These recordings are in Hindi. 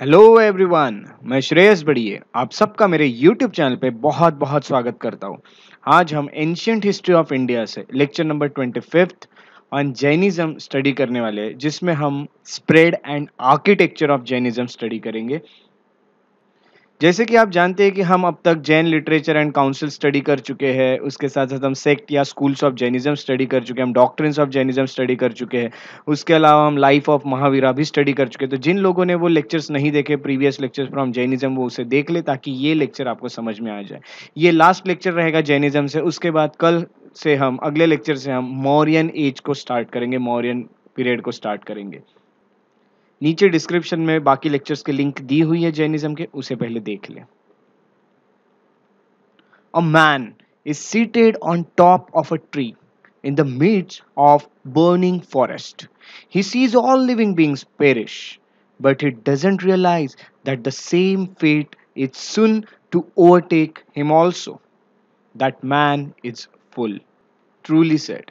हेलो एवरीवन मैं श्रेयस बड़िए आप सबका मेरे यूट्यूब चैनल पे बहुत बहुत स्वागत करता हूँ आज हम एंशियंट हिस्ट्री ऑफ इंडिया से lecture number twenty fifth on Jainism study करने वाले हैं जिसमें हम spread and architecture of Jainism study करेंगे जैसे कि आप जानते हैं कि हम अब तक Jain literature and council study कर चुके हैं उसके साथ साथ हम सेक्ट या स्कूल्स ऑफ जैनिज्म स्टडी कर चुके हैं हम डॉक्ट्रिन्स ऑफ जैनिज्म स्टडी कर चुके हैं उसके अलावा हम लाइफ ऑफ महावीरा भी स्टडी कर चुके हैं तो जिन लोगों ने वो लेक्चर्स नहीं देखे प्रीवियस लेक्चर्स फ्रॉम जैनिज्म वो उसे देख ले ताकि ये लेक्चर आपको समझ में आ जाए ये लास्ट लेक्चर रहेगा जैनिज्म से उसके बाद कल से हम अगले लेक्चर से हम मौर्यन एज को स्टार्ट करेंगे मौर्यन पीरियड को स्टार्ट करेंगे नीचे डिस्क्रिप्शन में बाकी लेक्चर्स के लिंक दी हुई है जैनिज्म के उसे पहले देख ले a man is seated on top of a tree in the midst of burning forest he sees all living beings perish but it doesn't realize that the same fate is soon to overtake him also that man is fool truly said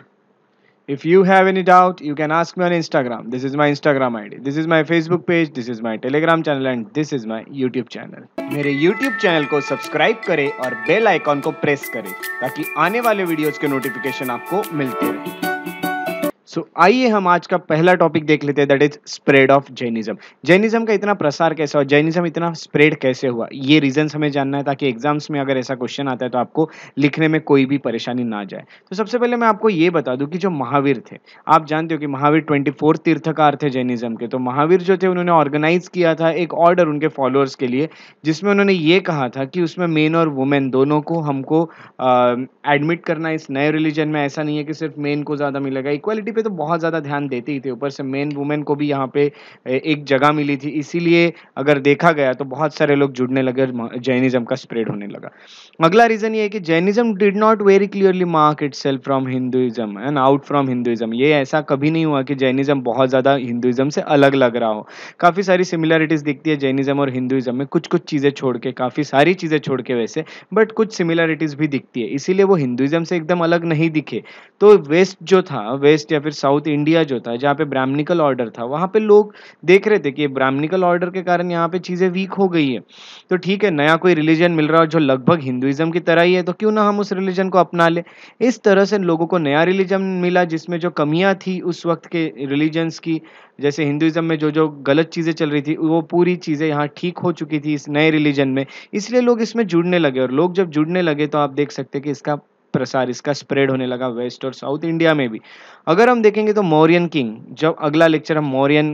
If you have any doubt, you can ask me on Instagram. This is my Instagram ID. This is my Facebook page. This is my Telegram channel and this is my YouTube channel. मेरे YouTube चैनल को सब्सक्राइब करें और बेल आइकॉन को प्रेस करें ताकि आने वाले वीडियोस के नोटिफिकेशन आपको मिलते रहें। सो so, आइए हम आज का पहला टॉपिक देख लेते हैं that is spread of Jainism Jainism का इतना प्रसार कैसे हुआ जैनिज्म इतना स्प्रेड कैसे हुआ ये रीजन हमें जानना है ताकि एग्जाम्स में अगर ऐसा क्वेश्चन आता है तो आपको लिखने में कोई भी परेशानी ना जाए तो सबसे पहले मैं आपको ये बता दूं कि जो महावीर थे आप जानते हो कि महावीर ट्वेंटी तीर्थकार थे जैनिज्म के तो महावीर जो थे उन्होंने ऑर्गेनाइज किया था एक ऑर्डर उनके फॉलोअर्स के लिए जिसमें उन्होंने ये कहा था कि उसमें मेन और वुमेन दोनों को हमको एडमिट करना इस नए रिलीजन में ऐसा नहीं है कि सिर्फ मेन को ज़्यादा मिलेगा इक्वालिटी पे तो बहुत ज़्यादा ध्यान देते ही थे ऊपर से मेन वुमेन को भी यहाँ पे एक जगह मिली थी इसीलिए अगर देखा गया तो बहुत सारे लोग जुड़ने लगे जैनिज्म का स्प्रेड होने लगा अगला रीज़न ये है कि Jainism did not very clearly mark itself from Hinduism and out from Hinduism ये ऐसा कभी नहीं हुआ कि जैनिज्म बहुत ज़्यादा हिंदुइज्म से अलग लग रहा हो काफ़ी सारी सिमिलरिटीज़ दिखती है जैनिज्म और हिंदुइज्म में कुछ कुछ चीज़ें छोड़ के काफ़ी सारी चीज़ें छोड़ के वैसे बट कुछ सिमिलरिटीज़ भी दिखती है इसीलिए वो हिंदुइज्म से एकदम अलग नहीं दिखे तो वेस्ट जो था वेस्ट या फिर साउथ इंडिया जो था जहाँ पे ब्राह्मणिकल ऑर्डर था वहाँ पे लोग देख रहे थे कि ब्राह्मणिकल ऑर्डर के कारण यहाँ पे चीज़ें वीक हो गई है तो ठीक है नया कोई रिलीजन मिल रहा है जो लगभग हिंदुइज्म की तरह ही है तो क्यों ना हम उस रिलीजन को अपना लें इस तरह से लोगों को नया रिलीजन मिला जिसमें जो कमियाँ थी उस वक्त के रिलीजन्स की जैसे हिंदुइज़म में जो जो गलत चीज़ें चल रही थी वो पूरी चीज़ें यहाँ ठीक हो चुकी थी इस नए रिलीजन में इसलिए लोग इसमें जुड़ने लगे और लोग जब जुड़ने लगे तो आप देख सकते कि इसका प्रसार इसका स्प्रेड होने लगा वेस्ट और साउथ इंडिया में भी अगर हम देखेंगे तो मौर्यन किंग जब अगला लेक्चर हम मौर्यन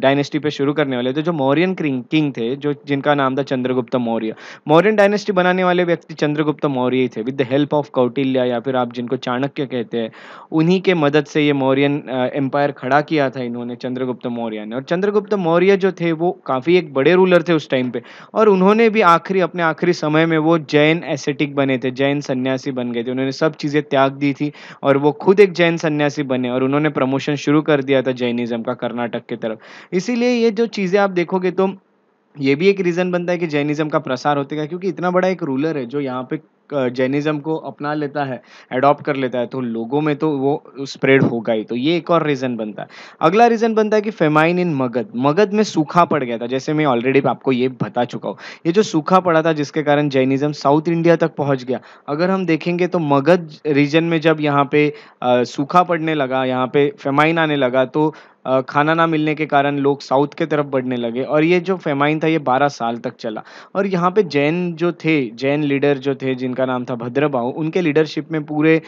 डायनेस्टी पे शुरू करने वाले थे जो मौर्यन किंग किंग थे जो जिनका नाम था चंद्रगुप्त मौर्य मौर्यन डायनेस्टी बनाने वाले व्यक्ति चंद्रगुप्त मौर्य थे with the help of Kautilya या फिर आप जिनको चाणक्य कहते हैं उन्हीं के मदद से ये मौर्यन एम्पायर खड़ा किया था इन्होंने चंद्रगुप्त मौर्य ने और चंद्रगुप्त मौर्य जो थे वो काफ़ी एक बड़े रूलर थे उस टाइम पर और उन्होंने भी आखिरी अपने आखिरी समय में वो जैन एसेटिक बने थे जैन सन्यासी बन गए थे उन्होंने सब चीज़ें त्याग दी थी और वो खुद एक जैन सन्यासी बने और उन्होंने प्रमोशन शुरू कर दिया था जैनिज़्म का कर्नाटक की तरफ इसीलिए ये जो चीज़ें आप देखोगे तो ये भी एक रीज़न बनता है कि जैनिज़्म का प्रसार होते क्योंकि इतना बड़ा एक रूलर है जो यहाँ पे जैनिज़्म को अपना लेता है एडॉप्ट कर लेता है तो लोगों में तो वो स्प्रेड होगा ही तो ये एक और रीज़न बनता है अगला रीज़न बनता है कि फेमाइन इन मगध मगध में सूखा पड़ गया था जैसे मैं ऑलरेडी आपको ये बता चुका हूँ ये जो सूखा पड़ा था जिसके कारण जैनिज़्म साउथ इंडिया तक पहुँच गया अगर हम देखेंगे तो मगध रीजन में जब यहाँ पे सूखा पड़ने लगा यहाँ पे फेमाइन आने लगा तो खाना ना मिलने के कारण लोग साउथ के तरफ बढ़ने लगे और ये जो फेमाइन था ये बारह साल तक चला और यहाँ पे जैन जो थे जैन लीडर जो थे जिन जिनका नाम था भद्रबाऊ उनके लीडरशिप में पूरे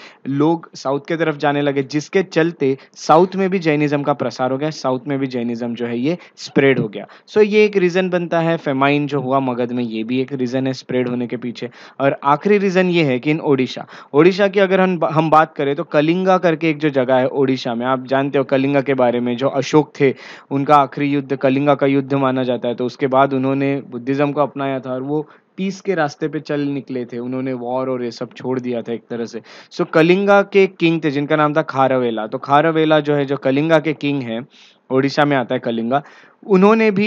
लोग साउथ के तरफ जाने लगे जिसके चलते साउथ में भी जैनिज्म का प्रसार हो गया साउथ में भी जैनिज्म जो है ये स्प्रेड हो गया सो ये एक रीज़न बनता है फेमाइन जो हुआ मगध में ये भी एक रीज़न है स्प्रेड होने के पीछे और आखिरी रीज़न ये है कि इन ओडिशा ओडिशा की अगर हम हम बात करें तो कलिंगा करके एक जो जगह है ओडिशा में आप जानते हो कलिंगा के बारे में जो अशोक थे उनका आखिरी युद्ध कलिंगा का युद्ध माना जाता है तो उसके बाद उन्होंने बुद्धिज़्म को अपनाया था और वो पीस के रास्ते पे चल निकले थे उन्होंने वॉर और ये सब छोड़ दिया था एक तरह से सो so, कलिंगा के किंग थे जिनका नाम था खारवेला तो खारवेला जो है जो कलिंगा के किंग है ओडिशा में आता है कलिंगा उन्होंने भी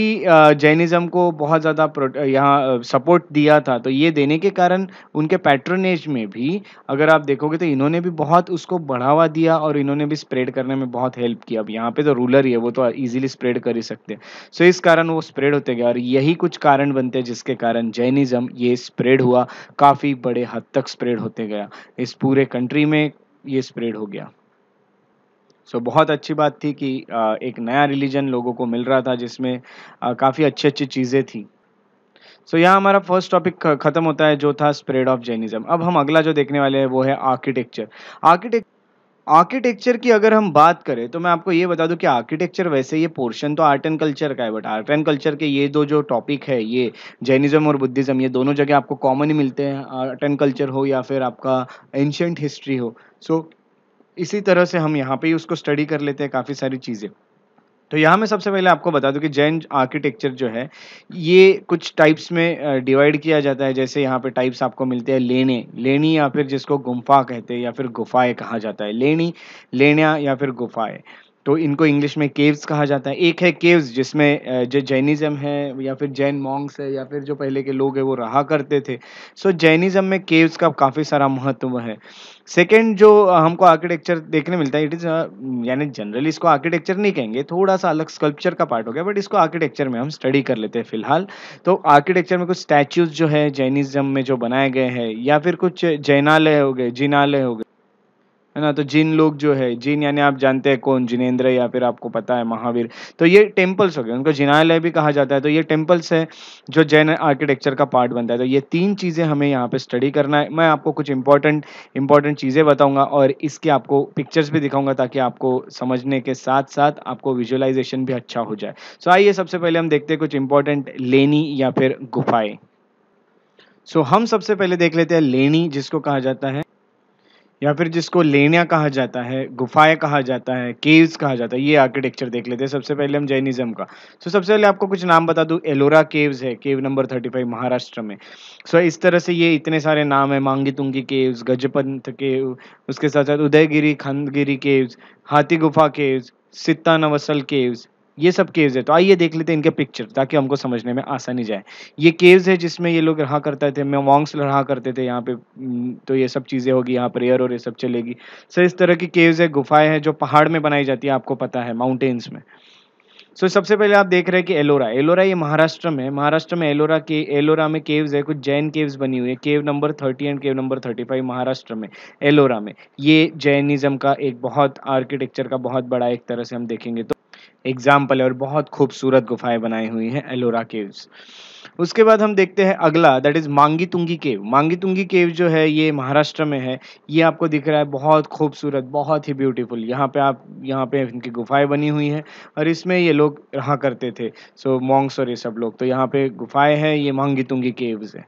जैनिज़्म को बहुत ज़्यादा यहाँ सपोर्ट दिया था तो ये देने के कारण उनके पैटर्नेज में भी अगर आप देखोगे तो इन्होंने भी बहुत उसको बढ़ावा दिया और इन्होंने भी स्प्रेड करने में बहुत हेल्प किया अब यहाँ पे तो रूलर ही है वो तो इजीली स्प्रेड कर ही सकते हैं सो इस कारण वो स्प्रेड होते गए और यही कुछ कारण बनते हैं जिसके कारण जैनिज़म ये स्प्रेड हुआ काफ़ी बड़े हद तक स्प्रेड होते गया इस पूरे कंट्री में ये स्प्रेड हो गया सो so, बहुत अच्छी बात थी कि एक नया रिलीजन लोगों को मिल रहा था जिसमें काफ़ी अच्छी अच्छी चीज़ें थी सो so, यहाँ हमारा फर्स्ट टॉपिक ख़त्म होता है जो था स्प्रेड ऑफ जैनिज़्म अब हम अगला जो देखने वाले हैं वो है आर्किटेक्चर आर्किटेक् आर्किटेक्चर की अगर हम बात करें तो मैं आपको ये बता दूं कि आर्किटेक्चर वैसे ये पोर्शन तो आर्ट एंड कल्चर का है बट आर्ट एंड कल्चर के ये दो जो टॉपिक है ये जैनिज़्म और बुद्धिज़्म ये दोनों जगह आपको कॉमन ही मिलते हैं आर्ट एंड कल्चर हो या फिर आपका एंशंट हिस्ट्री हो सो so, इसी तरह से हम यहाँ पे ही उसको स्टडी कर लेते हैं काफ़ी सारी चीज़ें तो यहाँ मैं सबसे पहले आपको बता दूं कि जैन आर्किटेक्चर जो है ये कुछ टाइप्स में डिवाइड किया जाता है जैसे यहाँ पे टाइप्स आपको मिलते हैं लेने लेनी या फिर जिसको गुम्फा कहते हैं या फिर गुफाएं कहा जाता है लेनी लेना या फिर गुफाएं तो इनको इंग्लिश में केव्स कहा जाता है एक है केव्स जिसमें जो जैनिज़्म है या फिर जैन मॉन्ग्स है या फिर जो पहले के लोग हैं वो रहा करते थे सो so, जैनिज़्म में केव्स का काफ़ी सारा महत्व है सेकेंड जो हमको आर्किटेक्चर देखने मिलता है इट इज़ यानी जनरली इसको आर्किटेक्चर नहीं कहेंगे थोड़ा सा अलग स्कल्पचर का पार्ट हो गया बट इसको आर्किटेक्चर में हम स्टडी कर लेते हैं फिलहाल तो आर्किटेक्चर में कुछ स्टैचूज जो है जैनिज़्म में जो बनाए गए हैं या फिर कुछ जैनालय हो गए जिनालय हो गए है ना तो जिन लोग जो है जिन यानी आप जानते हैं कौन जिनेन्द्र या फिर आपको पता है महावीर तो ये टेम्पल्स हो गए उनको जिनालय भी कहा जाता है तो ये टेम्पल्स है जो जैन आर्किटेक्चर का पार्ट बनता है तो ये तीन चीज़ें हमें यहाँ पे स्टडी करना है मैं आपको कुछ इंपॉर्टेंट इंपॉर्टेंट चीज़ें बताऊंगा और इसके आपको पिक्चर्स भी दिखाऊंगा ताकि आपको समझने के साथ साथ आपको विजुअलाइजेशन भी अच्छा हो जाए सो आइए सबसे पहले हम देखते हैं कुछ इंपॉर्टेंट लेनी या फिर गुफाएं सो हम सबसे पहले देख लेते हैं लेनी जिसको कहा जाता है या फिर जिसको लेनिया कहा जाता है गुफाएं कहा जाता है केव्स कहा जाता है ये आर्किटेक्चर देख लेते हैं सबसे पहले हम जैनिज्म का सो so, सबसे पहले आपको कुछ नाम बता दूं एलोरा केव्स है cave number thirty five Maharashtra में सो so, इस तरह से ये इतने सारे नाम है मांगी तुंगी केव्स गजपंथ केव उसके साथ साथ उदयगिरी खंदगिरी केव्स हाथी गुफा केव्स सित्ता नवसल केव्स ये सब केव्स है तो आइए देख लेते हैं इनके पिक्चर ताकि हमको समझने में आसानी जाए ये केव्स है जिसमें ये लोग रहा करते थे मैं वॉन्ग्स रहा करते थे यहाँ पे हम्म, तो ये सब चीज़ें होगी यहाँ पर एयर और ये सब चलेगी सो इस तरह की केव्स है गुफाएं हैं जो पहाड़ में बनाई जाती है आपको पता है माउंटेन्स में सो so, सबसे पहले आप देख रहे हैं कि एलोरा एलोरा ये महाराष्ट्र में महाराष्ट्र में एलोरा के एलोरा में केव्स है कुछ जैन केव्स बनी हुई है cave number thirty and cave number thirty five Maharashtra में एलोरा में ये जैनिज़्म का एक बहुत आर्किटेक्चर का बहुत बड़ा एक तरह से हम देखेंगे तो एग्जाम्पल है और बहुत खूबसूरत गुफाएं बनाई हुई हैं एलोरा केव्स उसके बाद हम देखते हैं अगला दैट इज़ मांगी तुंगी केव मांगी तुंगी केव जो है ये महाराष्ट्र में है ये आपको दिख रहा है बहुत खूबसूरत बहुत ही ब्यूटीफुल यहाँ पे आप यहाँ पे इनकी गुफाएं बनी हुई हैं और इसमें ये लोग रहा करते थे सो मॉन्ग्स और ये सब लोग तो यहाँ पे गुफाएं हैं ये मांगी तुंगी केव्स हैं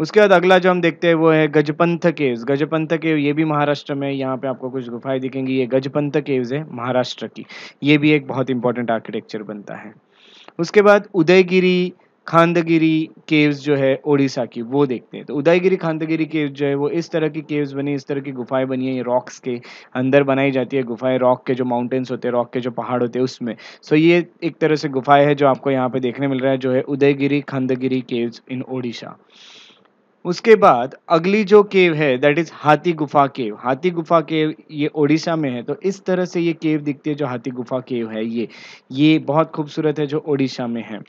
उसके बाद अगला जो हम देखते हैं वो है गजपंथ केव्स गजपंथ केव ये भी महाराष्ट्र में यहाँ पे आपको कुछ गुफाएं दिखेंगी ये गजपंथ केव्स है महाराष्ट्र की ये भी एक बहुत इंपॉर्टेंट आर्किटेक्चर बनता है उसके बाद उदयगिरी खांदगिरी केव्स जो है ओडिशा की वो देखते हैं तो उदयगिरी खांदगिरी केव्स जो है वो इस तरह की केव्स बनी इस तरह की गुफाएं बनी है ये रॉक्स के अंदर बनाई जाती है गुफाएं रॉक के जो माउंटेन्स होते हैं रॉक के जो पहाड़ होते हैं उसमें सो ये एक तरह से गुफाएं है जो आपको यहाँ पे देखने मिल रहा है जो है उदयगिरी खांदगिरी केव्स इन ओडिशा उसके बाद अगली जो केव है दैट इज हाथी गुफा केव हाथी गुफा केव ये ओडिशा में है तो इस तरह से ये केव दिखती है जो हाथी गुफा केव है ये ये बहुत खूबसूरत है जो ओडिशा में है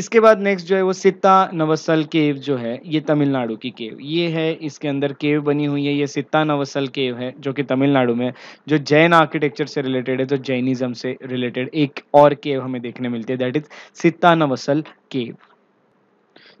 इसके बाद नेक्स्ट जो है वो सित्ता नवसल केव जो है ये तमिलनाडु की केव ये है इसके अंदर केव बनी हुई है ये सित्ता नवसल केव है जो कि तमिलनाडु में जो जैन आर्किटेक्चर से रिलेटेड है तो जैनिज्म से रिलेटेड एक और केव हमें देखने मिलती है that is Sittanavasal cave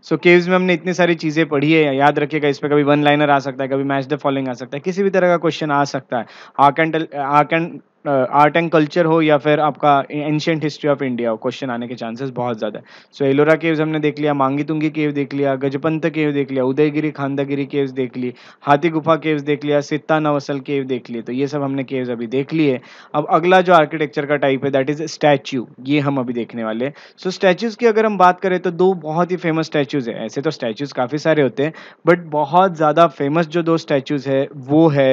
so so, caves में हमने इतनी सारी चीज़ें पढ़ी है याद रखिएगा इस पर कभी वन लाइनर आ सकता है कभी मैच द फॉलोइंग आ सकता है किसी भी तरह का क्वेश्चन आ सकता है हाक एंड हाक कैन आर्ट एंड कल्चर हो या फिर आपका एंशेंट हिस्ट्री ऑफ इंडिया हो क्वेश्चन आने के चांसेस बहुत ज़्यादा है सो so, एलोरा केव्स हमने देख लिया मांगी तुंगी केव देख लिया गजपंत केव देख लिया उदयगिरी खानदागिरी केव्स देख ली हाथी गुफा केव्स देख लिया सित्ता नवसल केव देख लिए तो ये सब हमने केव्स अभी देख लिए अब अगला जो आर्किटेक्चर का टाइप है दैट इज़ स्टैच्यू ये हम अभी देखने वाले हैं सो so, स्टैच्यूज़ की अगर हम बात करें तो दो बहुत ही फेमस स्टैच्यूज़ हैं ऐसे तो स्टैच्यूज़ काफ़ी सारे होते हैं बट बहुत ज़्यादा फेमस जो दो स्टैच्यूज़ है वो है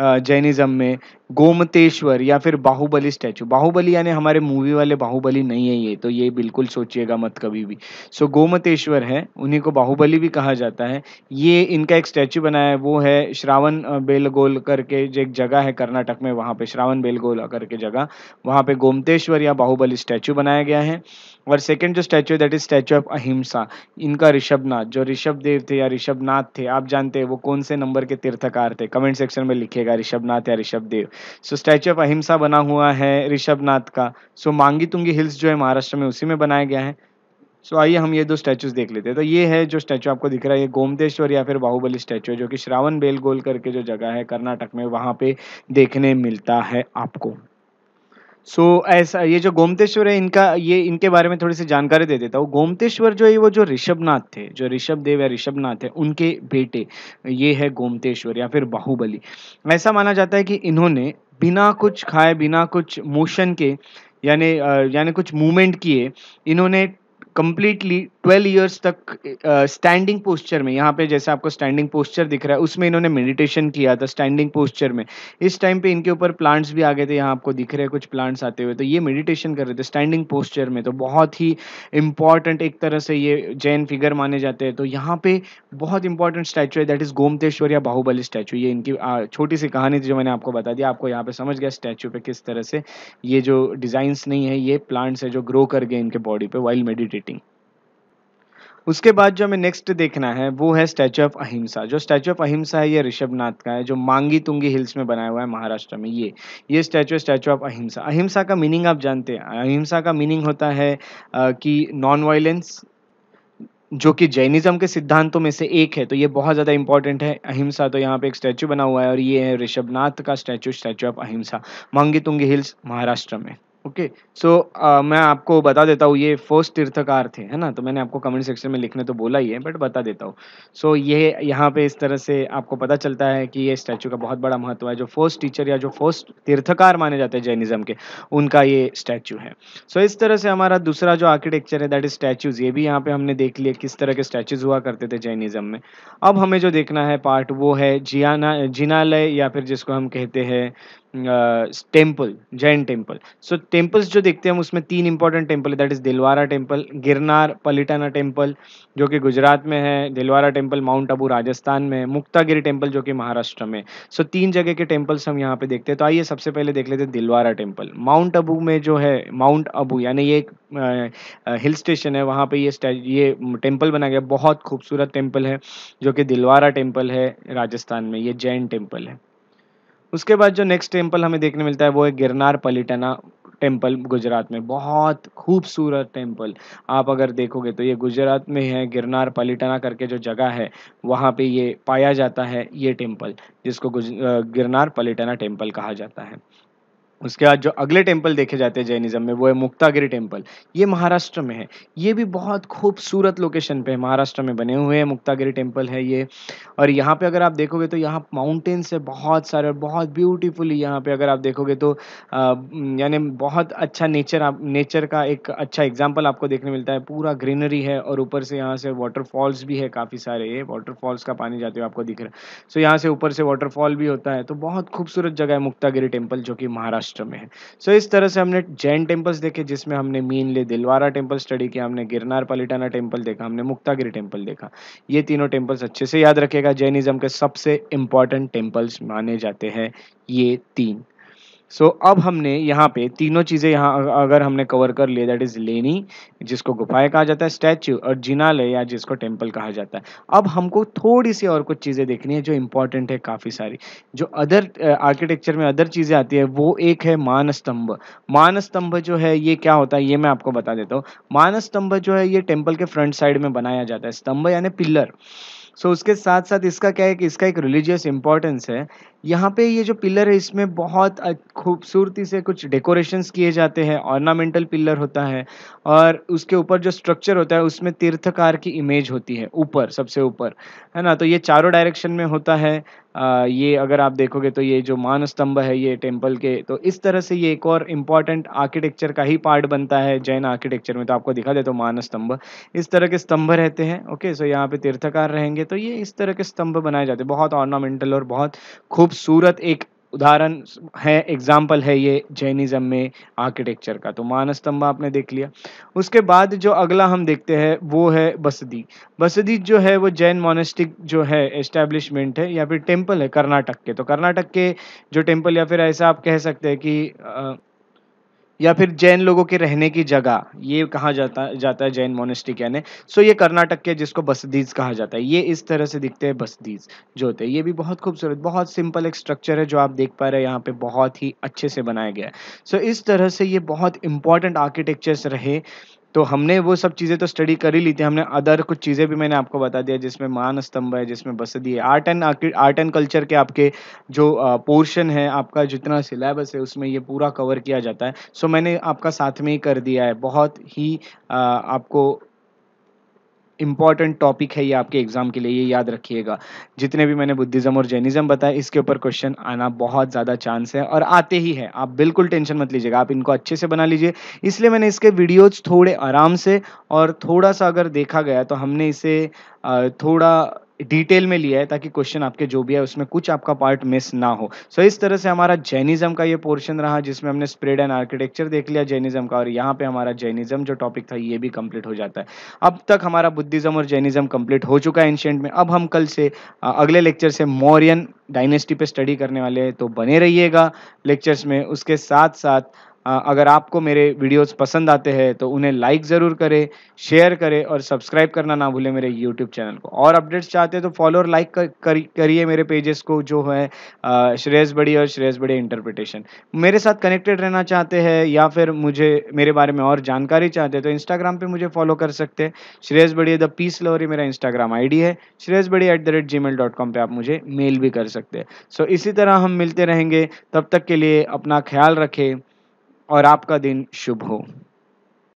जैनिज़्म में गोमतेश्वर या फिर बाहुबली स्टैचू बाहुबली यानी हमारे मूवी वाले बाहुबली नहीं है ये तो ये बिल्कुल सोचिएगा मत कभी भी सो so, गोमतेश्वर है उन्हीं को बाहुबली भी कहा जाता है ये इनका एक स्टैचू बनाया है वो है श्रावण बेलगोल करके जो एक जगह है कर्नाटक में वहाँ पे श्रावण बेलगोल करके जगह वहाँ पे गोमतेश्वर या बाहुबली स्टैचू बनाया गया है और सेकेंड जो स्टैचू है दैट इज स्टैचू ऑफ अहिंसा इनका ऋषभनाथ जो ऋषभ देव थे या ऋषभनाथ थे आप जानते हैं वो कौन से नंबर के तीर्थकार थे कमेंट सेक्शन में लिखेगा ऋषभनाथ या Rishabh Dev so statue of Ahimsa बना हुआ है ऋषभनाथ का सो मांगी तुंगी हिल्स जो है महाराष्ट्र में उसी में बनाया गया है सो आइए हम ये दो स्टैचूज देख लेते हैं तो ये है जो स्टैचू आपको दिख रहा है ये गोमतेश्वर या फिर बाहुबली स्टैचू है जो कि श्रावण बेलगोल करके जो जगह है कर्नाटक में वहाँ पे देखने मिलता है आपको सो so, ऐसा ये जो गोमतेश्वर है इनका ये इनके बारे में थोड़ी सी जानकारी दे देता हूँ गोमतेश्वर जो है वो जो ऋषभनाथ थे जो ऋषभ देव या ऋषभनाथ है उनके बेटे ये है गोमतेश्वर या फिर बाहुबली ऐसा माना जाता है कि इन्होंने बिना कुछ खाए बिना कुछ मोशन के यानी यानी कुछ मूवमेंट किए इन्होंने कम्प्लीटली ट्वेल्व ईयर्स तक स्टैंडिंग पोस्चर में यहाँ पे जैसे आपको स्टैंडिंग पोस्चर दिख रहा है उसमें इन्होंने मेडिटेशन किया था स्टैंडिंग पोस्चर में इस टाइम पे इनके ऊपर प्लांट्स भी आ गए थे यहाँ आपको दिख रहे हैं कुछ प्लांट्स आते हुए तो ये मेडिटेशन कर रहे थे स्टैंडिंग पोस्चर में तो बहुत ही इंपॉर्टेंट एक तरह से ये जैन फिगर माने जाते हैं तो यहाँ पे बहुत इंपॉर्टेंट स्टैचू है दैट इज गोमतेश्वर या बाहुबली स्टैचू ये इनकी छोटी सी कहानी थी जो मैंने आपको बता दिया आपको यहाँ पे समझ गया स्टैचू पे किस तरह से ये जो डिजाइंस नहीं है ये प्लांट्स है जो ग्रो कर गए इनके बॉडी पे वाइल मेडिटेटिंग उसके बाद जो हमें नेक्स्ट देखना है वो है स्टैचू ऑफ अहिंसा जो स्टैचू ऑफ अहिंसा है ये ऋषभनाथ का है जो मांगी तुंगी हिल्स में बनाया हुआ है महाराष्ट्र में ये ये स्टैचू स्टैचू ऑफ अहिंसा अहिंसा का मीनिंग आप जानते हैं अहिंसा का मीनिंग होता है कि नॉन वायलेंस जो कि जैनिज्म के सिद्धांतों में से एक है तो ये बहुत ज़्यादा इंपॉर्टेंट है अहिंसा तो यहाँ पे एक स्टैचू बना हुआ है और ये है ऋषभनाथ का स्टैचू स्टैचू ऑफ अहिंसा मांगी तुंगी हिल्स महाराष्ट्र में ओके सो uh, मैं आपको बता देता हूँ ये फर्स्ट तीर्थकार थे है ना तो मैंने आपको कमेंट सेक्शन में लिखने तो बोला ही है बट बता देता हूँ सो ये यहाँ पे इस तरह से आपको पता चलता है कि ये स्टैचू का बहुत बड़ा महत्व है जो फर्स्ट टीचर या जो फर्स्ट तीर्थकार माने जाते हैं जैनिज्म के उनका ये स्टैचू है सो इस तरह से हमारा दूसरा जो आर्किटेक्चर है दैट इज स्टैचूज ये भी यहाँ पे हमने देख लिया किस तरह के स्टैचूज हुआ करते थे जैनिज्म में अब हमें जो देखना है पार्ट वो है जियाना जिनालय या फिर जिसको हम कहते हैं temple Jain temple so temples जो देखते हैं हम उसमें तीन इंपॉर्टेंट टेम्पल है that is Dilwara temple Girnar Palitana temple जो कि गुजरात में है दिलवारा टेम्पल माउंट आबू राजस्थान में मुक्तागिरी टेम्पल जो कि महाराष्ट्र में सो so, तीन जगह के टेम्पल्स हम यहाँ पे देखते हैं तो आइए सबसे पहले देख लेते हैं दिलवारा टेम्पल माउंट आबू में जो है माउंट आबू यानी ये एक हिल स्टेशन है वहाँ पर ये ये टेम्पल बना गया बहुत खूबसूरत टेम्पल है जो कि दिलवारा टेम्पल है राजस्थान में ये जैन टेम्पल है उसके बाद जो नेक्स्ट टेम्पल हमें देखने मिलता है वो है गिरनार पलिटना टेम्पल गुजरात में बहुत खूबसूरत टेम्पल आप अगर देखोगे तो ये गुजरात में है गिरनार पलिटना करके जो जगह है वहाँ पे ये पाया जाता है ये टेम्पल जिसको गुज गिरनार पलिटना टेम्पल कहा जाता है उसके बाद जो अगले टेम्पल देखे जाते हैं जैनिज्म में वो है मुक्तागिरी टेम्पल ये महाराष्ट्र में है ये भी बहुत खूबसूरत लोकेशन पे महाराष्ट्र में बने हुए हैं मुक्तागिरी टेम्पल है ये और यहाँ पे अगर आप देखोगे तो यहाँ माउंटेन्स है बहुत सारे और बहुत ब्यूटीफुली यहाँ पे अगर आप देखोगे तो यानी बहुत अच्छा नेचर आप नेचर का एक अच्छा एग्जाम्पल आपको देखने मिलता है पूरा ग्रीनरी है और ऊपर से यहाँ से वाटरफॉल्स भी है काफ़ी सारे ये वाटरफॉल्स का पानी जाते हुए आपको दिख रहा है सो यहाँ से ऊपर से वाटरफॉल भी होता है तो बहुत खूबसूरत जगह है मुक्तागिरी टेम्पल जो कि महाराष्ट्र महाराष्ट्र में है सो so, इस तरह से हमने जैन टेम्पल्स देखे जिसमें हमने मीनले दिलवारा टेम्पल स्टडी किया हमने गिरनार पलिटाना टेम्पल देखा हमने मुक्तागिरी टेम्पल देखा ये तीनों टेम्पल्स अच्छे से याद रखेगा जैनिज्म के सबसे इंपॉर्टेंट टेम्पल्स माने जाते हैं ये तीन सो so, अब हमने यहाँ पे तीनों चीज़ें यहाँ अगर हमने कवर कर लिया दैट इज़ लेनी जिसको गुफाएं कहा जाता है स्टैच्यू और जिनाले या जिसको टेम्पल कहा जाता है अब हमको थोड़ी सी और कुछ चीज़ें देखनी है जो इम्पॉर्टेंट है काफ़ी सारी जो अदर आर्किटेक्चर में अदर चीज़ें आती है वो एक है मानस्तंभ मानस्तंभ जो है ये क्या होता है ये मैं आपको बता देता हूँ मानस्तंभ जो है ये टेम्पल के फ्रंट साइड में बनाया जाता है स्तंभ यानी पिल्लर सो so, उसके साथ साथ इसका क्या है कि इसका एक रिलीजियस इंपॉर्टेंस है यहाँ पे ये जो पिलर है इसमें बहुत खूबसूरती से कुछ डेकोरेशंस किए जाते हैं ऑर्नामेंटल पिलर होता है और उसके ऊपर जो स्ट्रक्चर होता है उसमें तीर्थकार की इमेज होती है ऊपर सबसे ऊपर है ना तो ये चारों डायरेक्शन में होता है आ, ये अगर आप देखोगे तो ये जो मान स्तंभ है ये टेम्पल के तो इस तरह से ये एक और इम्पॉर्टेंट आर्किटेक्चर का ही पार्ट बनता है जैन आर्किटेक्चर में तो आपको दिखा देता तो हूँ मान स्तंभ इस तरह के स्तंभ रहते हैं ओके सो यहाँ पे तीर्थकार रहेंगे तो ये इस तरह के स्तंभ बनाए जाते हैं बहुत ऑर्नामेंटल और बहुत खूब खूबसूरत एक उदाहरण है एग्जाम्पल है ये जैनिज्म में आर्किटेक्चर का तो मानस्तंभ आपने देख लिया उसके बाद जो अगला हम देखते हैं वो है बसदी बसदी जो है वो जैन मोनेस्टिक जो है एस्टेब्लिशमेंट है या फिर टेम्पल है कर्नाटक के तो कर्नाटक के जो टेम्पल या फिर ऐसा आप कह सकते हैं कि या फिर जैन लोगों के रहने की जगह ये कहा जाता जाता है जैन मोनेस्ट्री के यानी सो ये कर्नाटक के जिसको बसदीज कहा जाता है ये इस तरह से दिखते हैं बसदीज जो होते हैं ये भी बहुत खूबसूरत बहुत सिंपल एक स्ट्रक्चर है जो आप देख पा रहे हैं यहाँ पे बहुत ही अच्छे से बनाया गया है सो इस तरह से ये बहुत इंपॉर्टेंट आर्किटेक्चर्स रहे तो हमने वो सब चीज़ें तो स्टडी कर ही ली थी हमने अदर कुछ चीज़ें भी मैंने आपको बता दिया जिसमें मान स्तंभ है जिसमें बसदी है art and art and culture के आपके जो पोर्शन है आपका जितना सिलेबस है उसमें ये पूरा कवर किया जाता है सो मैंने आपका साथ में ही कर दिया है बहुत ही आ, आपको इंपॉर्टेंट टॉपिक है ये आपके एग्जाम के लिए ये याद रखिएगा जितने भी मैंने बुद्धिज्म और जैनिज्म बताया इसके ऊपर क्वेश्चन आना बहुत ज़्यादा चांस है और आते ही है आप बिल्कुल टेंशन मत लीजिएगा आप इनको अच्छे से बना लीजिए इसलिए मैंने इसके वीडियोज थोड़े आराम से और थोड़ा सा अगर देखा गया तो हमने इसे थोड़ा डिटेल में लिया है ताकि क्वेश्चन आपके जो भी है उसमें कुछ आपका पार्ट मिस ना हो सो so, इस तरह से हमारा जैनिज्म का ये पोर्शन रहा जिसमें हमने स्प्रेड एंड आर्किटेक्चर देख लिया जैनिज्म का और यहाँ पे हमारा जैनिज्म जो टॉपिक था ये भी कंप्लीट हो जाता है अब तक हमारा बुद्धिज्म और जैनिज्म कंप्लीट हो चुका है एंशियंट में अब हम कल से अगले लेक्चर से मौर्यन डायनेस्टी पे स्टडी करने वाले हैं तो बने रहिएगा लेक्चर्स में उसके साथ साथ अगर आपको मेरे वीडियोस पसंद आते हैं तो उन्हें लाइक ज़रूर करें शेयर करें और सब्सक्राइब करना ना भूलें मेरे यूट्यूब चैनल को और अपडेट्स चाहते हैं तो फॉलो और लाइक करिए मेरे पेजेस को जो है श्रेयस बड़ी और श्रेयस बड़ी इंटरप्रिटेशन मेरे साथ कनेक्टेड रहना चाहते हैं या फिर मुझे मेरे बारे में और जानकारी चाहते हैं तो इंस्टाग्राम पर मुझे फॉलो कर सकते हैं Shreyas Badi the peace lover मेरा इंस्टाग्राम आई है Shreyas Badi at the rate Gmail dot com पर आप मुझे मेल भी कर सकते हैं सो इसी तरह हम मिलते रहेंगे तब तक के लिए अपना ख्याल रखें और आपका दिन शुभ हो